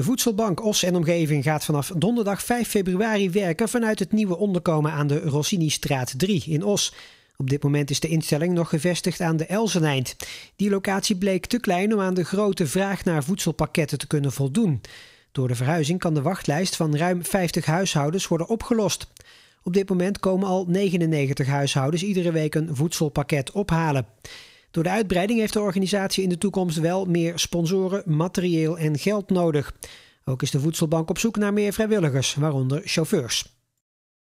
De Voedselbank Os en Omgeving gaat vanaf donderdag 5 februari werken vanuit het nieuwe onderkomen aan de Rossini-straat 3 in Os. Op dit moment is de instelling nog gevestigd aan de Elzeneind. Die locatie bleek te klein om aan de grote vraag naar voedselpakketten te kunnen voldoen. Door de verhuizing kan de wachtlijst van ruim 50 huishoudens worden opgelost. Op dit moment komen al 99 huishoudens iedere week een voedselpakket ophalen. Door de uitbreiding heeft de organisatie in de toekomst wel meer sponsoren, materieel en geld nodig. Ook is de voedselbank op zoek naar meer vrijwilligers, waaronder chauffeurs.